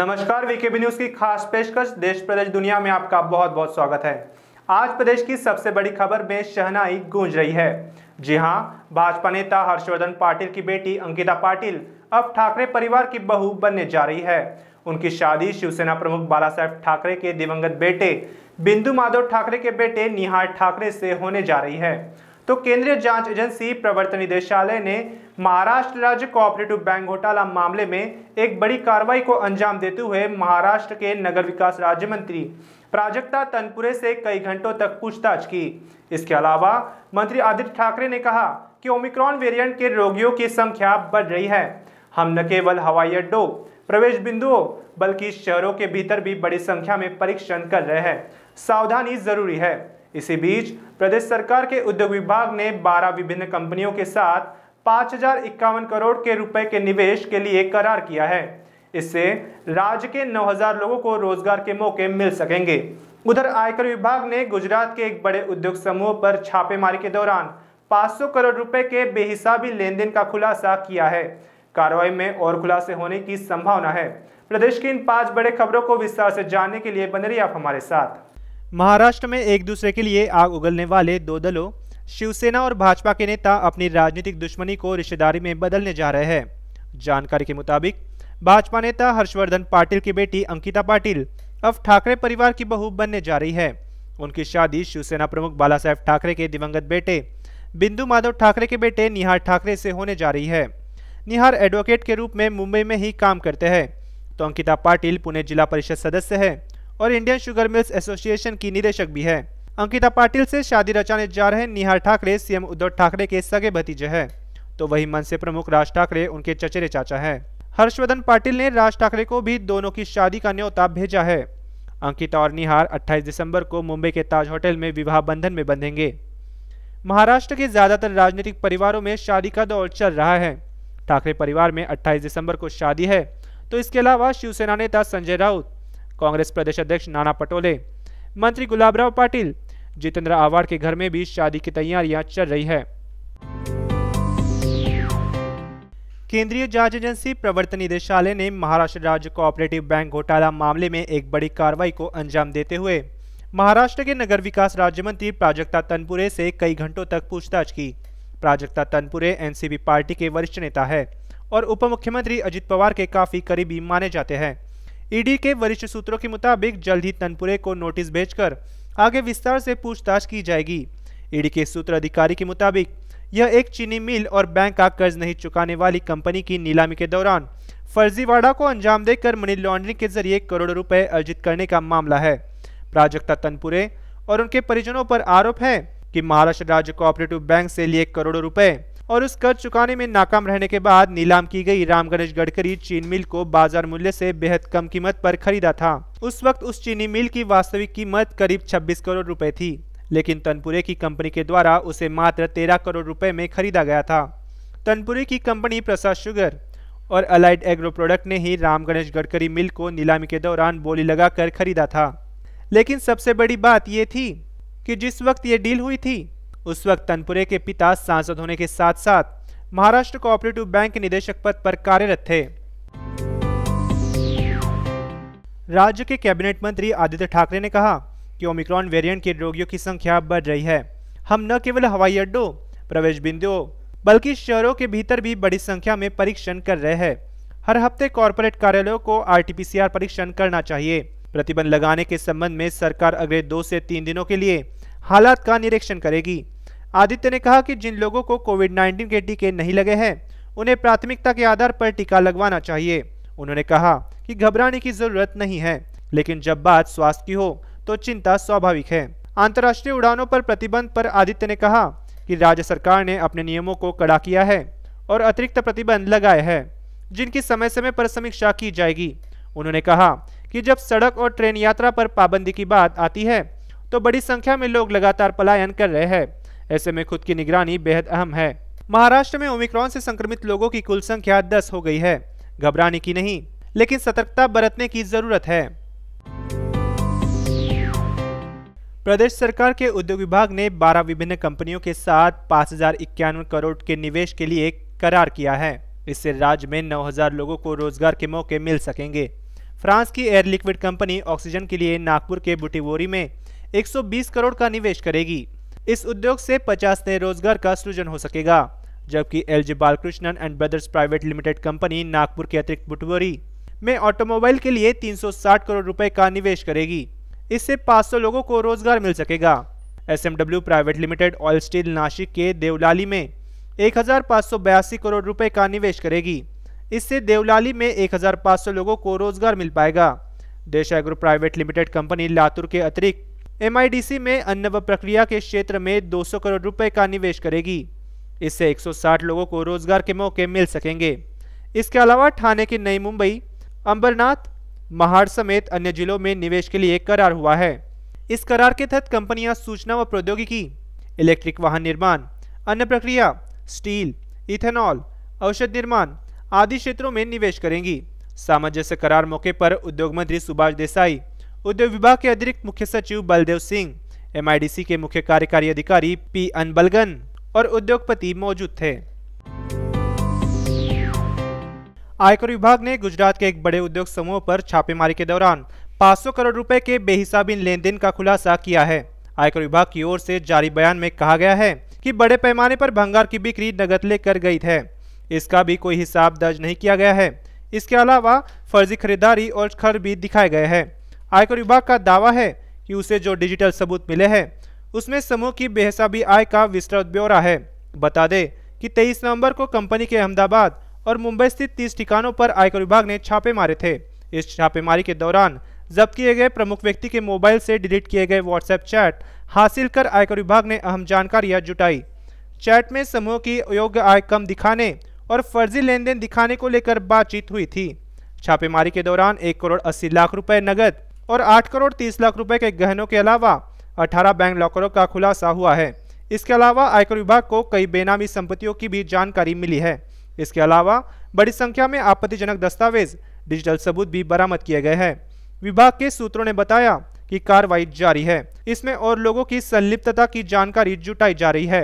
नमस्कार VKB news की खास पेशकश देश प्रदेश दुनिया में आपका बहुत बहुत स्वागत है आज प्रदेश की सबसे बड़ी खबर में शहनाई गूंज रही है जी हां भाजपा नेता हर्षवर्धन पाटिल की बेटी अंकिता पाटिल अब ठाकरे परिवार की बहू बनने जा रही है उनकी शादी शिवसेना प्रमुख बाला ठाकरे के दिवंगत बेटे बिंदु माधव ठाकरे के बेटे निहार ठाकरे से होने जा रही है तो केंद्रीय जांच एजेंसी प्रवर्तन निदेशालय ने महाराष्ट्र राज्य कोऑपरेटिव बैंक घोटाला मामले में एक बड़ी कार्रवाई को अंजाम देते हुए महाराष्ट्र के नगर विकास राज्य मंत्री प्राजक्ता तनपुरे से कई घंटों तक पूछताछ की इसके अलावा मंत्री आदित्य ठाकरे ने कहा कि ओमिक्रॉन वेरिएंट के रोगियों की संख्या बढ़ रही है हम न केवल हवाई अड्डों प्रवेश बिंदुओं बल्कि शहरों के भीतर भी बड़ी संख्या में परीक्षण कर रहे हैं सावधानी जरूरी है इसी बीच प्रदेश सरकार के उद्योग विभाग ने 12 विभिन्न कंपनियों के साथ पाँच करोड़ के रुपए के निवेश के लिए करार किया है इससे राज्य के 9000 लोगों को रोजगार के मौके मिल सकेंगे उधर आयकर विभाग ने गुजरात के एक बड़े उद्योग समूह पर छापेमारी के दौरान 500 करोड़ रुपए के बेहिसाबी लेन देन का खुलासा किया है कार्रवाई में और खुलासे होने की संभावना है प्रदेश की इन पांच बड़े खबरों को विस्तार से जानने के लिए बने रही आप हमारे साथ महाराष्ट्र में एक दूसरे के लिए आग उगलने वाले दो दलों शिवसेना और भाजपा के नेता अपनी राजनीतिक दुश्मनी को रिश्तेदारी में बदलने जा रहे हैं जानकारी के मुताबिक भाजपा नेता हर्षवर्धन पाटिल की बेटी अंकिता पाटिल अब ठाकरे परिवार की बहू बनने जा रही है उनकी शादी शिवसेना प्रमुख बाला साहेब ठाकरे के दिवंगत बेटे बिंदु माधव ठाकरे के बेटे निहार ठाकरे से होने जा रही है निहार एडवोकेट के रूप में मुंबई में ही काम करते हैं तो अंकिता पाटिल पुणे जिला परिषद सदस्य है और इंडियन शुगर मिल्स एसोसिएशन की निदेशक भी है अंकिता पाटिल से शादी रचाने जा रहे निहार ठाकरे सीएम उद्धव ठाकरे के सगे भतीजे हैं तो वही मनसे प्रमुख राज ठाकरे उनके चचेरे चाचा हैं हर्षवर्धन पाटिल ने राज ठाकरे को भी दोनों की शादी का न्योता भेजा है अंकिता और निहार 28 दिसंबर को मुंबई के ताज होटल में विवाह बंधन में बंधेंगे महाराष्ट्र के ज्यादातर राजनीतिक परिवारों में शादी का दौर चल रहा है ठाकरे परिवार में 28 दिसंबर को शादी है तो इसके अलावा शिवसेना नेता संजय राउत कांग्रेस प्रदेश अध्यक्ष नाना पटोले मंत्री गुलाबराव पाटिल जितेंद्र आवाड़ के घर में भी शादी की तैयारियां चल रही है केंद्रीय जांच एजेंसी प्रवर्तन निदेशालय ने महाराष्ट्र राज्य कोऑपरेटिव बैंक घोटाला मामले में एक बड़ी कार्रवाई को अंजाम देते हुए महाराष्ट्र के नगर विकास राज्य मंत्री प्राजक्ता तनपुरे से कई घंटों तक पूछताछ की प्राजक्ता तनपुरे एनसीबी पार्टी के वरिष्ठ नेता है और उप मुख्यमंत्री अजित पवार के काफी करीबी माने जाते हैं ईडी के वरिष्ठ सूत्रों के मुताबिक जल्द ही तनपुरे को नोटिस भेजकर आगे विस्तार से पूछताछ की जाएगी ईडी के सूत्र अधिकारी के मुताबिक यह एक चीनी मिल और बैंक का कर्ज नहीं चुकाने वाली कंपनी की नीलामी के दौरान फर्जीवाड़ा को अंजाम देकर मनी लॉन्ड्रिंग के जरिए करोड़ों रुपए अर्जित करने का मामला है प्राजक्ता तनपुरे और उनके परिजनों पर आरोप है कि महाराष्ट्र राज्य कोऑपरेटिव बैंक से लिए करोड़ों रुपए और उस कर्ज चुकाने में नाकाम रहने के बाद नीलाम की गई राम गणेश गडकरी चीन मिल को बाजार मूल्य से बेहद कम कीमत पर खरीदा था उस वक्त उस चीनी मिल की वास्तविक कीमत करीब 26 करोड़ रुपए थी लेकिन तनपुरे की कंपनी के द्वारा उसे मात्र तेरह करोड़ रुपए में खरीदा गया था तनपुरे की कंपनी प्रसाद शुगर और अलाइड एग्रो प्रोडक्ट ने ही राम गणेश गडकरी मिल को नीलामी के दौरान बोली लगाकर खरीदा था लेकिन सबसे बड़ी बात यह थी कि जिस वक्त ये डील हुई थी उस वक्त तनपुरे के पिता सांसद होने के साथ साथ महाराष्ट्र कोऑपरेटिव बैंक के निदेशक पद पर कार्यरत थे राज्य के कैबिनेट मंत्री आदित्य ठाकरे ने कहा कि ओमिक्रॉन वेरिएंट के रोगियों की संख्या बढ़ रही है हम न केवल हवाई अड्डों प्रवेश बिंदुओं बल्कि शहरों के भीतर भी बड़ी संख्या में परीक्षण कर रहे हैं हर हफ्ते कॉरपोरेट कार्यालयों को आरटीपीसीआर परीक्षण करना चाहिए प्रतिबंध लगाने के संबंध में सरकार अगले दो से तीन दिनों के लिए हालात का निरीक्षण करेगी आदित्य ने कहा कि जिन लोगों को कोविड 19 के टीके नहीं लगे हैं उन्हें प्राथमिकता के आधार पर टीका लगवाना चाहिए उन्होंने कहा कि घबराने की जरूरत नहीं है लेकिन जब बात स्वास्थ्य की हो तो चिंता स्वाभाविक है अंतर्राष्ट्रीय उड़ानों पर प्रतिबंध पर आदित्य ने कहा कि राज्य सरकार ने अपने नियमों को कड़ा किया है और अतिरिक्त प्रतिबंध लगाए हैं जिनकी समय समय पर समीक्षा की जाएगी उन्होंने कहा कि जब सड़क और ट्रेन यात्रा पर पाबंदी की बात आती है तो बड़ी संख्या में लोग लगातार पलायन कर रहे हैं ऐसे में खुद की निगरानी बेहद अहम है महाराष्ट्र में ओमिक्रॉन से संक्रमित लोगों की कुल संख्या दस हो गई है घबराने की नहीं लेकिन सतर्कता बरतने की जरूरत है प्रदेश सरकार के उद्योग विभाग ने 12 विभिन्न कंपनियों के साथ पाँच करोड़ के निवेश के लिए करार किया है इससे राज्य में 9000 लोगों को रोजगार के मौके मिल सकेंगे फ्रांस की एयर लिक्विड कंपनी ऑक्सीजन के लिए नागपुर के बुटीवोरी में 120 करोड़ का निवेश करेगी इस उद्योग से पचास नए रोजगार का सृजन हो सकेगा जबकि L G Balakrishnan and brothers private limited company Nagpur के अतिरिक्त बुटवरी में ऑटोमोबाइल के लिए 360 करोड़ रुपए का निवेश करेगी इससे 500 लोगों को रोजगार मिल सकेगा S private limited oil steel Nashik के देवलाली में एक करोड़ रुपए का निवेश करेगी इससे देवलाली में 1500 लोगों को रोजगार मिल पाएगा Deshagro private limited company Latur के अतिरिक्त एम में अन्न व प्रक्रिया के क्षेत्र में दो करोड़ रुपए का निवेश करेगी इससे 160 लोगों को रोजगार के मौके मिल सकेंगे इसके अलावा ठाणे की नई मुंबई अंबरनाथ महाड़ समेत अन्य जिलों में निवेश के लिए करार हुआ है इस करार के तहत कंपनियां सूचना व प्रौद्योगिकी इलेक्ट्रिक वाहन निर्माण अन्य प्रक्रिया स्टील इथेनॉल औषध निर्माण आदि क्षेत्रों में निवेश करेंगी सामंजस्य करार मौके पर उद्योग मंत्री सुभाष देसाई उद्योग विभाग के अतिरिक्त मुख्य सचिव बलदेव सिंह एम के मुख्य कार्यकारी अधिकारी पी अनबलगन और उद्योगपति मौजूद थे आयकर विभाग ने गुजरात के एक बड़े उद्योग समूह पर छापेमारी के दौरान 500 करोड़ रुपए के बेहिसाबी लेन देन का खुलासा किया है आयकर विभाग की ओर से जारी बयान में कहा गया है कि बड़े पैमाने पर भंगार की बिक्री नगद लेकर गई है इसका भी कोई हिसाब दर्ज नहीं किया गया है इसके अलावा फर्जी खरीदारी और खर भी दिखाए गए हैं आयकर विभाग का दावा है कि उसे जो डिजिटल सबूत मिले हैं उसमें समूह की बेहसाबी आय का विस्तृत ब्यौरा है बता दें कि 23 नवंबर को कंपनी के अहमदाबाद और मुंबई स्थित तीस ठिकानों पर आयकर विभाग ने छापे मारे थे इस छापेमारी के दौरान जब्त किए गए प्रमुख व्यक्ति के मोबाइल से डिलीट किए गए व्हाट्सएप चैट हासिल कर आयकर विभाग ने अहम जानकारियां जुटाई चैट में समूह की योग्य आय कम दिखाने और फर्जी लेन देन दिखाने को लेकर बातचीत हुई थी छापेमारी के दौरान एक करोड़ अस्सी लाख रुपए नगद और आठ करोड़ तीस लाख रुपए के गहनों के अलावा अठारह बैंक लॉकरों का खुलासा हुआ है इसके अलावा आयकर विभाग को कई बेनामी संपत्तियों की भी जानकारी मिली है इसके अलावा बड़ी संख्या में आपत्तिजनक दस्तावेज डिजिटल सबूत भी बरामद किए गए हैं विभाग के सूत्रों ने बताया कि कार्रवाई जारी है इसमें और लोगों की संलिप्तता की जानकारी जुटाई जा रही है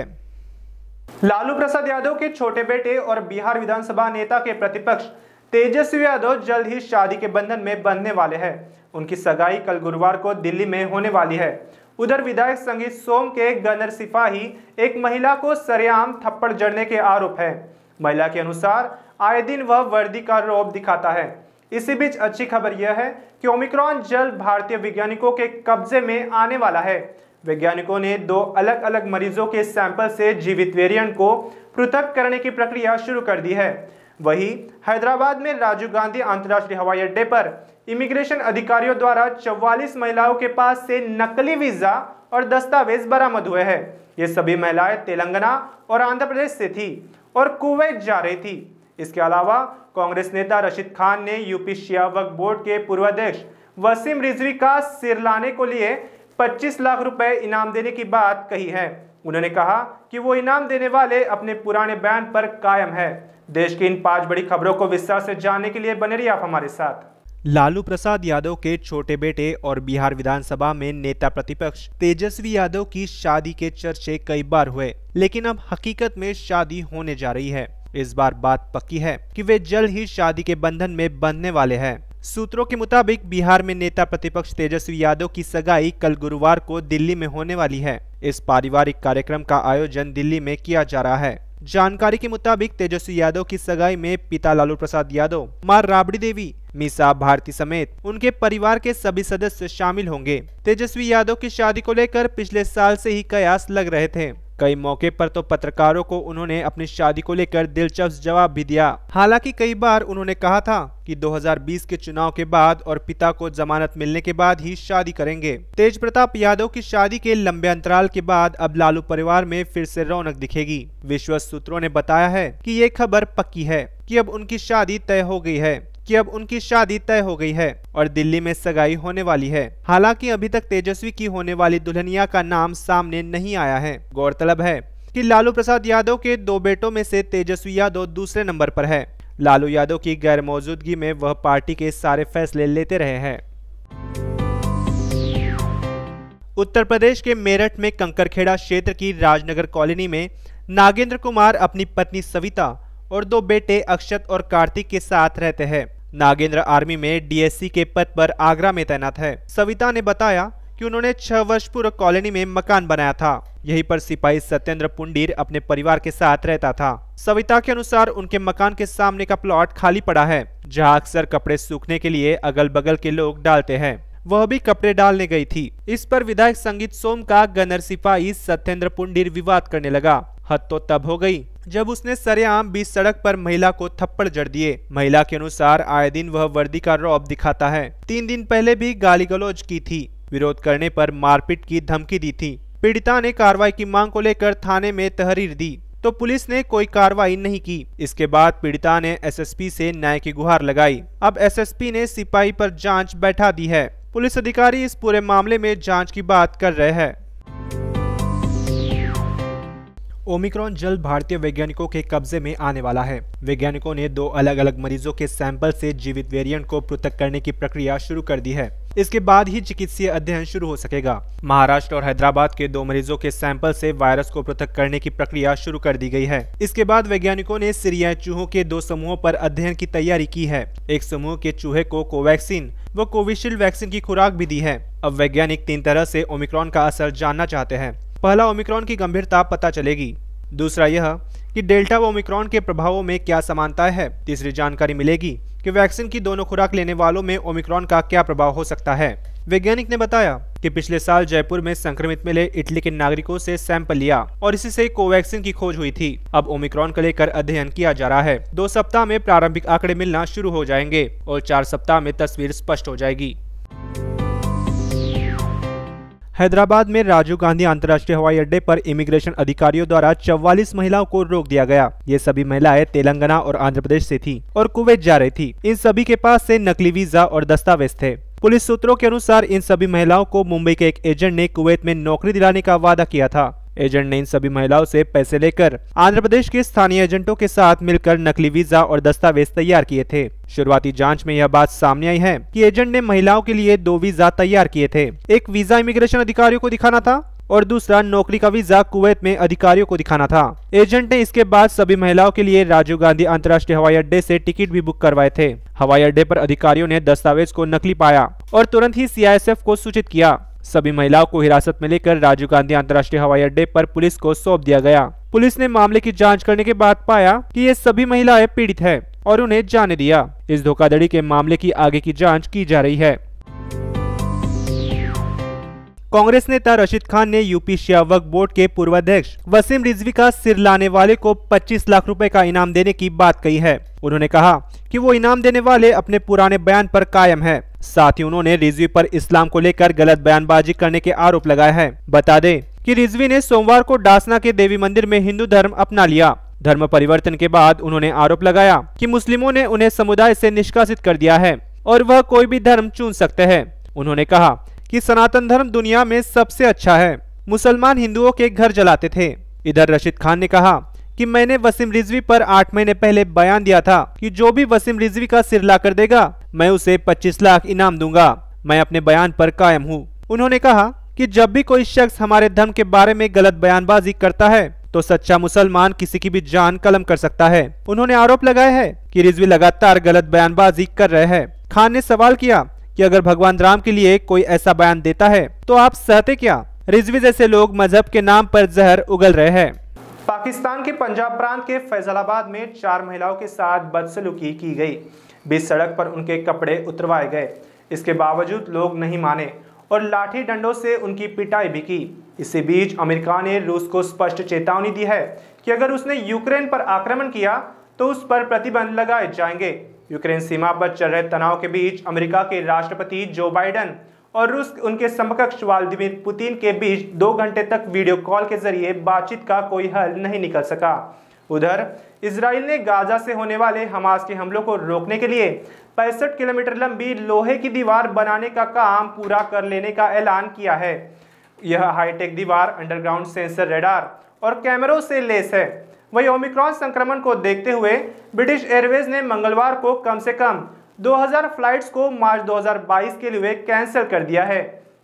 लालू प्रसाद यादव के छोटे बेटे और बिहार विधानसभा नेता के प्रतिपक्ष तेजस्वी यादव जल्द ही शादी के बंधन में बंधने वाले हैं उनकी सगाई कल गुरुवार को दिल्ली में होने वाली है उधर विधायक संगीत सोम के गनर सिपाही एक महिला को सरेआम थप्पड़ जड़ने के आरोप है महिला के अनुसार आए दिन वह वर्दी का रोप दिखाता है इसी बीच अच्छी खबर यह है कि ओमिक्रॉन जल्द भारतीय वैज्ञानिकों के कब्जे में आने वाला है वैज्ञानिकों ने दो अलग अलग मरीजों के सैंपल से जीवित वेरिएंट को पृथक करने की प्रक्रिया शुरू कर दी है वहीं हैदराबाद में राजीव गांधी अंतर्राष्ट्रीय हवाई अड्डे पर इमिग्रेशन अधिकारियों द्वारा 44 महिलाओं के पास से नकली वीजा और दस्तावेज बरामद हुए हैं ये सभी महिलाएं तेलंगाना और आंध्र प्रदेश से थी और कुवैत जा रही थी इसके अलावा कांग्रेस नेता रशीद खान ने यूपी शिया वक बोर्ड के पूर्वाध्यक्ष वसीम रिजवी का सिर लाने को लिए 25 लाख रुपए इनाम देने की बात कही है उन्होंने कहा कि वो इनाम देने वाले अपने पुराने बयान पर कायम है देश की इन पांच बड़ी खबरों को विस्तार से जानने के लिए बने रही आप हमारे साथ लालू प्रसाद यादव के छोटे बेटे और बिहार विधानसभा में नेता प्रतिपक्ष तेजस्वी यादव की शादी के चर्चे कई बार हुए लेकिन अब हकीकत में शादी होने जा रही है इस बार बात पक्की है कि वे जल्द ही शादी के बंधन में बंधने वाले हैं सूत्रों के मुताबिक बिहार में नेता प्रतिपक्ष तेजस्वी यादव की सगाई कल गुरुवार को दिल्ली में होने वाली है इस पारिवारिक कार्यक्रम का आयोजन दिल्ली में किया जा रहा है जानकारी के मुताबिक तेजस्वी यादव की सगाई में पिता लालू प्रसाद यादव माँ राबड़ी देवी मीसा भारती समेत उनके परिवार के सभी सदस्य शामिल होंगे तेजस्वी यादव की शादी को लेकर पिछले साल से ही कयास लग रहे थे कई मौके पर तो पत्रकारों को उन्होंने अपनी शादी को लेकर दिलचस्प जवाब भी दिया हालांकि कई बार उन्होंने कहा था कि 2020 के चुनाव के बाद और पिता को जमानत मिलने के बाद ही शादी करेंगे तेज प्रताप यादव की शादी के लंबे अंतराल के बाद अब लालू परिवार में फिर से रौनक दिखेगी विश्व सूत्रों ने बताया है की ये खबर पक्की है की अब उनकी शादी तय हो गयी है कि अब उनकी शादी तय हो गई है और दिल्ली में सगाई होने वाली है हालांकि अभी तक तेजस्वी की होने वाली दुल्हनिया का नाम सामने नहीं आया है गौरतलब है कि लालू प्रसाद यादव के दो बेटों में से तेजस्वी यादव दूसरे नंबर पर है लालू यादव की गैर मौजूदगी में वह पार्टी के सारे फैसले लेते रहे हैं उत्तर प्रदेश के मेरठ में कंकरखेड़ा क्षेत्र की राजनगर कॉलोनी में नागेंद्र कुमार अपनी पत्नी सविता और दो बेटे अक्षत और कार्तिक के साथ रहते हैं नागेंद्र आर्मी में डीएससी के पद पर आगरा में तैनात है सविता ने बताया कि उन्होंने छह वर्ष पूर्व कॉलोनी में मकान बनाया था यहीं पर सिपाही सत्येंद्र पुंडीर अपने परिवार के साथ रहता था सविता के अनुसार उनके मकान के सामने का प्लॉट खाली पड़ा है जहां अक्सर कपड़े सूखने के लिए अगल बगल के लोग डालते हैं वह भी कपड़े डालने गई थी इस पर विधायक संगीत सोम का गनर सिपाही सत्येंद्र पुंडीर विवाद करने लगा हद तो तब हो गई जब उसने सरेआम बीच सड़क पर महिला को थप्पड़ जड़ दिए महिला के अनुसार आए दिन वह वर्दी का रौब दिखाता है तीन दिन पहले भी गाली गलौज की थी विरोध करने पर मारपीट की धमकी दी थी पीड़िता ने कार्रवाई की मांग को लेकर थाने में तहरीर दी तो पुलिस ने कोई कार्रवाई नहीं की इसके बाद पीड़िता ने एसएसपी से न्याय की गुहार लगाई अब एसएसपी ने सिपाही पर जांच बैठा दी है पुलिस अधिकारी इस पूरे मामले में जांच की बात कर रहे हैं ओमिक्रॉन जल्द भारतीय वैज्ञानिकों के कब्जे में आने वाला है वैज्ञानिकों ने दो अलग अलग मरीजों के सैंपल से जीवित वेरिएंट को पृथक करने की प्रक्रिया शुरू कर दी है इसके बाद ही चिकित्सीय अध्ययन शुरू हो सकेगा महाराष्ट्र और हैदराबाद के दो मरीजों के सैंपल से वायरस को पृथक करने की प्रक्रिया शुरू कर दी गई है इसके बाद वैज्ञानिकों ने सीरिया चूहों के दो समूहों पर अध्ययन की तैयारी की है एक समूह के चूहे को कोवैक्सीन व कोविशील्ड वैक्सीन की खुराक भी दी है अब वैज्ञानिक तीन तरह से ओमिक्रॉन का असर जानना चाहते हैं पहला ओमिक्रॉन की गंभीरता पता चलेगी दूसरा यह कि डेल्टा व ओमिक्रॉन के प्रभावों में क्या समानता है तीसरी जानकारी मिलेगी कि वैक्सीन की दोनों खुराक लेने वालों में ओमिक्रॉन का क्या प्रभाव हो सकता है वैज्ञानिक ने बताया कि पिछले साल जयपुर में संक्रमित मिले इटली के नागरिकों से सैंपल लिया और इसी से कोवैक्सीन की खोज हुई थी अब ओमिक्रॉन को लेकर अध्ययन किया जा रहा है दो सप्ताह में प्रारंभिक आंकड़े मिलना शुरू हो जाएंगे और चार सप्ताह में तस्वीर स्पष्ट हो जाएगी हैदराबाद में राजीव गांधी अंतर्राष्ट्रीय हवाई अड्डे पर इमिग्रेशन अधिकारियों द्वारा 44 महिलाओं को रोक दिया गया ये सभी महिलाएं तेलंगाना और आंध्र प्रदेश से थी और कुवैत जा रही थी इन सभी के पास से नकली वीजा और दस्तावेज थे पुलिस सूत्रों के अनुसार इन सभी महिलाओं को मुंबई के एक एजेंट ने कुवैत में नौकरी दिलाने का वादा किया था एजेंट ने इन सभी महिलाओं से पैसे लेकर आंध्र प्रदेश के स्थानीय एजेंटों के साथ मिलकर नकली वीजा और दस्तावेज तैयार किए थे शुरुआती जांच में यह बात सामने आई है कि एजेंट ने महिलाओं के लिए दो वीजा तैयार किए थे एक वीजा इमिग्रेशन अधिकारियों को दिखाना था और दूसरा नौकरी का वीजा कुवैत में अधिकारियों को दिखाना था एजेंट ने इसके बाद सभी महिलाओं के लिए राजीव गांधी अंतर्राष्ट्रीय हवाई अड्डे से टिकट भी बुक करवाए थे हवाई अड्डे पर अधिकारियों ने दस्तावेज को नकली पाया और तुरंत ही सीआईएसएफ को सूचित किया सभी महिलाओं को हिरासत में लेकर राजीव गांधी अंतर्राष्ट्रीय हवाई अड्डे पर पुलिस को सौंप दिया गया पुलिस ने मामले की जांच करने के बाद पाया कि ये सभी महिलाएं पीड़ित हैं और उन्हें जाने दिया इस धोखाधड़ी के मामले की आगे की जाँच की जा रही है कांग्रेस नेता रशीद खान ने यूपी शिया वक्फ बोर्ड के पूर्वाध्यक्ष वसीम रिजवी का सिर लाने वाले को 25 लाख रुपए का इनाम देने की बात कही है उन्होंने कहा कि वो इनाम देने वाले अपने पुराने बयान पर कायम है साथ ही उन्होंने रिजवी पर इस्लाम को लेकर गलत बयानबाजी करने के आरोप लगाए हैं बता दें कि रिजवी ने सोमवार को डासना के देवी मंदिर में हिंदू धर्म अपना लिया धर्म परिवर्तन के बाद उन्होंने आरोप लगाया कि मुस्लिमों ने उन्हें समुदाय से निष्कासित कर दिया है और वह कोई भी धर्म चुन सकते हैं उन्होंने कहा कि सनातन धर्म दुनिया में सबसे अच्छा है मुसलमान हिंदुओं के घर जलाते थे इधर रशीद खान ने कहा कि मैंने वसीम रिजवी पर आठ महीने पहले बयान दिया था कि जो भी वसीम रिजवी का सिर ला कर देगा मैं उसे 25 लाख इनाम दूंगा मैं अपने बयान पर कायम हूँ उन्होंने कहा कि जब भी कोई शख्स हमारे धर्म के बारे में गलत बयानबाजी करता है तो सच्चा मुसलमान किसी की भी जान कलम कर सकता है उन्होंने आरोप लगाया है कि रिजवी लगातार गलत बयानबाजी कर रहे हैं खान ने सवाल किया कि अगर भगवान राम के लिए कोई ऐसा बयान देता है तो आप सहते क्या रिजवी जैसे लोग मजहब के नाम पर जहर उगल रहे हैं पाकिस्तान के पंजाब प्रांत के फैजलाबाद में चार महिलाओं के साथ बदसलूकी की गई बीच सड़क पर उनके कपड़े उतरवाए गए इसके बावजूद लोग नहीं माने और लाठी डंडों से उनकी पिटाई भी की इसी बीच अमेरिका ने रूस को स्पष्ट चेतावनी दी है कि अगर उसने यूक्रेन पर आक्रमण किया तो उस पर प्रतिबंध लगाए जाएंगे यूक्रेन सीमा पर चल रहे तनाव के बीच अमेरिका के राष्ट्रपति जो बाइडन और रूस उनके समकक्ष व्लादिमिर पुतिन के बीच दो घंटे तक वीडियो कॉल के जरिए बातचीत का कोई हल नहीं निकल सका उधर इसराइल ने गाजा से होने वाले हमास के हमलों को रोकने के लिए पैंसठ किलोमीटर लंबी लोहे की दीवार बनाने का काम पूरा कर लेने का ऐलान किया है यह हाईटेक दीवार अंडरग्राउंड सेंसर रेडार और कैमरों से लेस है वही ओमिक्रॉन संक्रमण को देखते हुए ब्रिटिश एयरवेज ने मंगलवार को कम से कम 2000 फ्लाइट्स को मार्च 2022 के लिए कैंसिल कर दिया है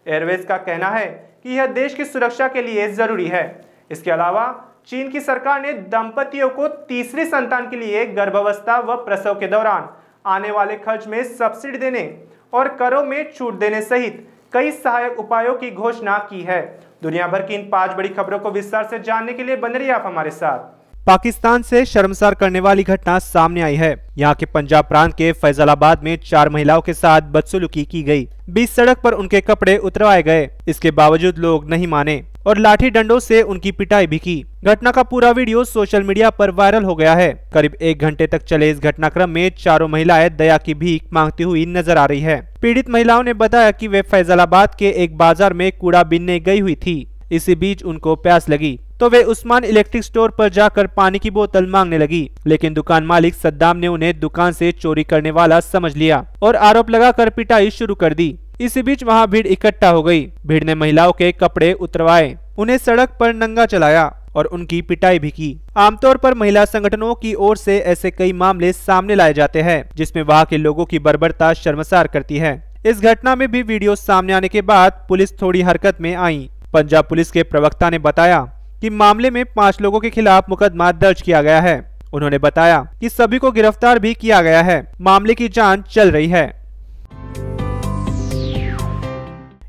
एयरवेज का कहना है कि यह देश की सुरक्षा के लिए ज़रूरी है इसके अलावा चीन की सरकार ने दंपतियों को तीसरी संतान के लिए गर्भावस्था व प्रसव के दौरान आने वाले खर्च में सब्सिडी देने और करों में छूट देने सहित कई सहायक उपायों की घोषणा की है दुनिया भर की इन पांच बड़ी खबरों को विस्तार से जानने के लिए बन रही आप हमारे साथ पाकिस्तान से शर्मसार करने वाली घटना सामने आई है यहाँ के पंजाब प्रांत के फैजलाबाद में चार महिलाओं के साथ बदसुलूकी की गई। बीस सड़क पर उनके कपड़े उतरवाए गए इसके बावजूद लोग नहीं माने और लाठी डंडों से उनकी पिटाई भी की घटना का पूरा वीडियो सोशल मीडिया पर वायरल हो गया है करीब एक घंटे तक चले इस घटनाक्रम में चारों महिलाएं दया की भीख मांगती हुई नजर आ रही है पीड़ित महिलाओं ने बताया कि वे फैजलाबाद के एक बाजार में कूड़ा बीनने गई हुई थी इसी बीच उनको प्यास लगी तो वे उस्मान इलेक्ट्रिक स्टोर पर जाकर पानी की बोतल मांगने लगी लेकिन दुकान मालिक सद्दाम ने उन्हें दुकान से चोरी करने वाला समझ लिया और आरोप लगाकर पिटाई शुरू कर दी इसी बीच वहाँ भीड़ इकट्ठा हो गई भीड़ ने महिलाओं के कपड़े उतरवाए उन्हें सड़क पर नंगा चलाया और उनकी पिटाई भी की आमतौर पर महिला संगठनों की ओर से ऐसे कई मामले सामने लाए जाते हैं जिसमें वहाँ के लोगों की बर्बरता शर्मसार करती है इस घटना में भी वीडियो सामने आने के बाद पुलिस थोड़ी हरकत में आई पंजाब पुलिस के प्रवक्ता ने बताया कि मामले में पाँच लोगों के खिलाफ मुकदमा दर्ज किया गया है उन्होंने बताया कि सभी को गिरफ्तार भी किया गया है मामले की जांच चल रही है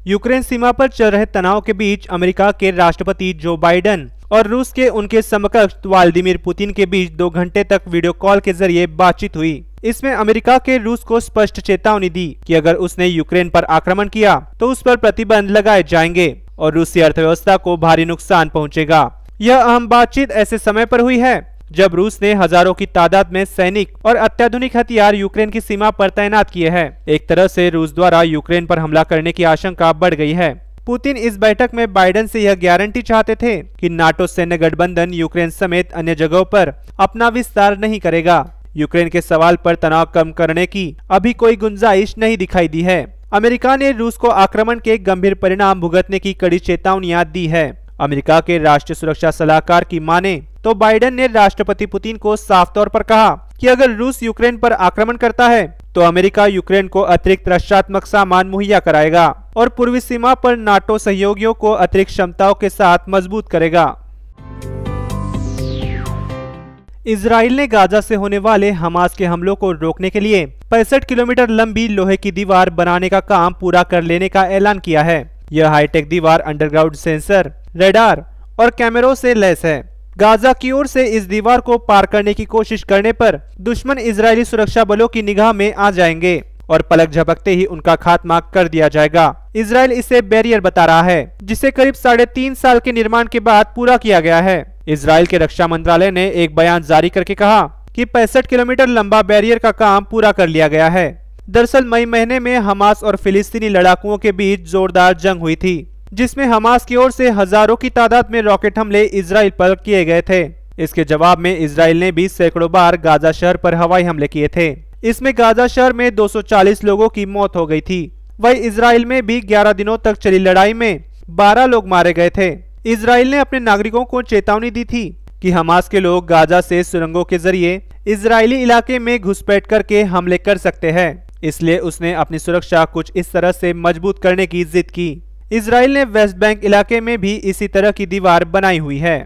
यूक्रेन सीमा पर चल रहे तनाव के बीच अमेरिका के राष्ट्रपति जो बाइडेन और रूस के उनके समकक्ष व्लादिमिर पुतिन के बीच दो घंटे तक वीडियो कॉल के जरिए बातचीत हुई इसमें अमेरिका के रूस को स्पष्ट चेतावनी दी कि अगर उसने यूक्रेन पर आक्रमण किया तो उस पर प्रतिबंध लगाए जाएंगे और रूसी अर्थव्यवस्था को भारी नुकसान पहुंचेगा यह अहम बातचीत ऐसे समय पर हुई है जब रूस ने हजारों की तादाद में सैनिक और अत्याधुनिक हथियार यूक्रेन की सीमा पर तैनात किए हैं एक तरह से रूस द्वारा यूक्रेन पर हमला करने की आशंका बढ़ गई है पुतिन इस बैठक में बाइडेन से यह गारंटी चाहते थे कि नाटो सैन्य गठबंधन यूक्रेन समेत अन्य जगहों पर अपना विस्तार नहीं करेगा यूक्रेन के सवाल पर तनाव कम करने की अभी कोई गुंजाइश नहीं दिखाई दी है अमेरिका ने रूस को आक्रमण के गंभीर परिणाम भुगतने की कड़ी चेतावनियां दी है अमेरिका के राष्ट्रीय सुरक्षा सलाहकार की माने तो बाइडेन ने राष्ट्रपति पुतिन को साफ तौर पर कहा कि अगर रूस यूक्रेन पर आक्रमण करता है तो अमेरिका यूक्रेन को अतिरिक्त रक्षात्मक सामान मुहैया कराएगा और पूर्वी सीमा पर नाटो सहयोगियों को अतिरिक्त क्षमताओं के साथ मजबूत करेगा इसराइल ने गाजा से होने वाले हमास के हमलों को रोकने के लिए पैंसठ किलोमीटर लंबी लोहे की दीवार बनाने का काम पूरा कर लेने का ऐलान किया है यह हाईटेक दीवार अंडरग्राउंड सेंसर रेडार और कैमरों से लैस है गाजा की ओर से इस दीवार को पार करने की कोशिश करने पर दुश्मन इजरायली सुरक्षा बलों की निगाह में आ जाएंगे और पलक झपकते ही उनका खात्मा कर दिया जाएगा इसराइल इसे बैरियर बता रहा है जिसे करीब साढ़े तीन साल के निर्माण के बाद पूरा किया गया है इसराइल के रक्षा मंत्रालय ने एक बयान जारी करके कहा कि पैंसठ किलोमीटर लंबा बैरियर का काम पूरा कर लिया गया है दरअसल मई महीने में हमास और फिलिस्तीनी लड़ाकुओं के बीच जोरदार जंग हुई थी जिसमें हमास की ओर से हजारों की तादाद में रॉकेट हमले इसराइल पर किए गए थे इसके जवाब में इसराइल ने भी सैकड़ों बार गाजा शहर पर हवाई हमले किए थे इसमें गाजा शहर में 240 लोगों की मौत हो गई थी वही इसराइल में भी 11 दिनों तक चली लड़ाई में 12 लोग मारे गए थे इसराइल ने अपने नागरिकों को चेतावनी दी थी कि हमास के लोग गाजा से सुरंगों के जरिए इसराइली इलाके में घुसपैठ करके हमले कर सकते हैं इसलिए उसने अपनी सुरक्षा कुछ इस तरह से मजबूत करने की जिद की इसराइल ने वेस्ट बैंक इलाके में भी इसी तरह की दीवार बनाई हुई है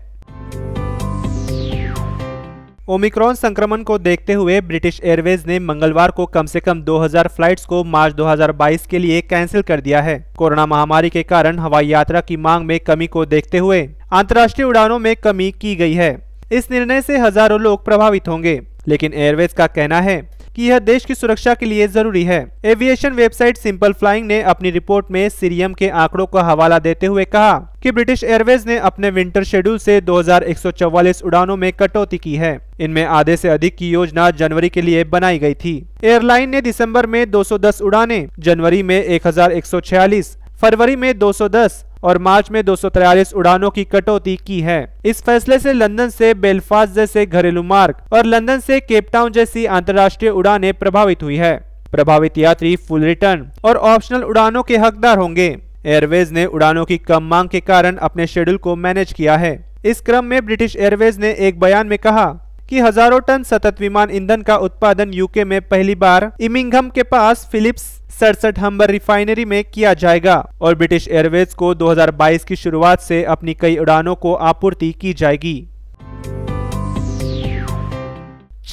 ओमिक्रॉन संक्रमण को देखते हुए ब्रिटिश एयरवेज ने मंगलवार को कम से कम 2000 फ्लाइट्स को मार्च 2022 के लिए कैंसिल कर दिया है कोरोना महामारी के कारण हवाई यात्रा की मांग में कमी को देखते हुए अंतर्राष्ट्रीय उड़ानों में कमी की गई है इस निर्णय से हजारों लोग प्रभावित होंगे लेकिन एयरवेज का कहना है कि यह देश की सुरक्षा के लिए जरूरी है एविएशन वेबसाइट सिंपल फ्लाइंग ने अपनी रिपोर्ट में सीरियम के आंकड़ों का हवाला देते हुए कहा कि ब्रिटिश एयरवेज ने अपने विंटर शेड्यूल से 2,144 उड़ानों में कटौती की है इनमें आधे से अधिक की योजना जनवरी के लिए बनाई गई थी एयरलाइन ने दिसम्बर में दो उड़ाने जनवरी में एक फरवरी में दो और मार्च में दो उड़ानों की कटौती की है इस फैसले से लंदन से बेलफास्ट जैसे घरेलू मार्ग और लंदन से केपटाउन जैसी अंतर्राष्ट्रीय उड़ानें प्रभावित हुई है प्रभावित यात्री फुल रिटर्न और ऑप्शनल उड़ानों के हकदार होंगे एयरवेज ने उड़ानों की कम मांग के कारण अपने शेड्यूल को मैनेज किया है इस क्रम में ब्रिटिश एयरवेज ने एक बयान में कहा कि हजारों टन सतत विमान ईंधन का उत्पादन यूके में पहली बार इमिंगम के पास फिलिप्स सड़सठ हम्बर रिफाइनरी में किया जाएगा और ब्रिटिश एयरवेज को 2022 की शुरुआत से अपनी कई उड़ानों को आपूर्ति की जाएगी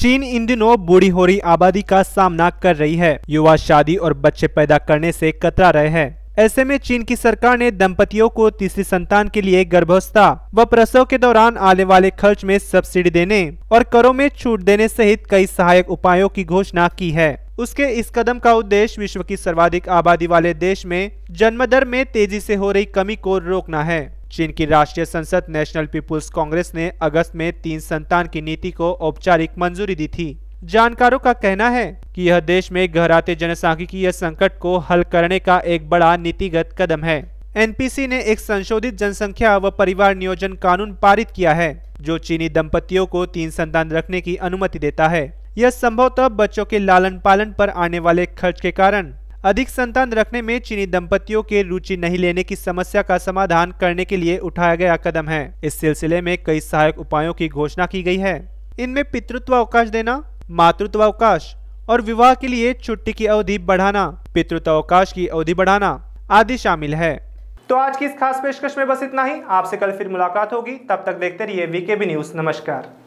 चीन इन दिनों बूढ़ी हो रही आबादी का सामना कर रही है युवा शादी और बच्चे पैदा करने से कतरा रहे हैं ऐसे में चीन की सरकार ने दंपतियों को तीसरी संतान के लिए गर्भवस्था व प्रसव के दौरान आने वाले खर्च में सब्सिडी देने और करों में छूट देने सहित कई सहायक उपायों की घोषणा की है उसके इस कदम का उद्देश्य विश्व की सर्वाधिक आबादी वाले देश में जन्मदर में तेजी से हो रही कमी को रोकना है चीन की राष्ट्रीय संसद नेशनल पीपुल्स कांग्रेस ने अगस्त में तीन संतान की नीति को औपचारिक मंजूरी दी थी जानकारों का कहना है कि यह देश में गहराते जनसांख्यिकीय संकट को हल करने का एक बड़ा नीतिगत कदम है एनपीसी ने एक संशोधित जनसंख्या व परिवार नियोजन कानून पारित किया है जो चीनी दंपतियों को तीन संतान रखने की अनुमति देता है यह संभवतः बच्चों के लालन पालन पर आने वाले खर्च के कारण अधिक संतान रखने में चीनी दंपतियों के रुचि नहीं लेने की समस्या का समाधान करने के लिए उठाया गया कदम है इस सिलसिले में कई सहायक उपायों की घोषणा की गई है इनमें पितृत्व अवकाश देना मातृत्व अवकाश और विवाह के लिए छुट्टी की अवधि बढ़ाना पितृत्व अवकाश की अवधि बढ़ाना आदि शामिल है तो आज की इस खास पेशकश में बस इतना ही आपसे कल फिर मुलाकात होगी तब तक देखते रहिए वीके बी न्यूज नमस्कार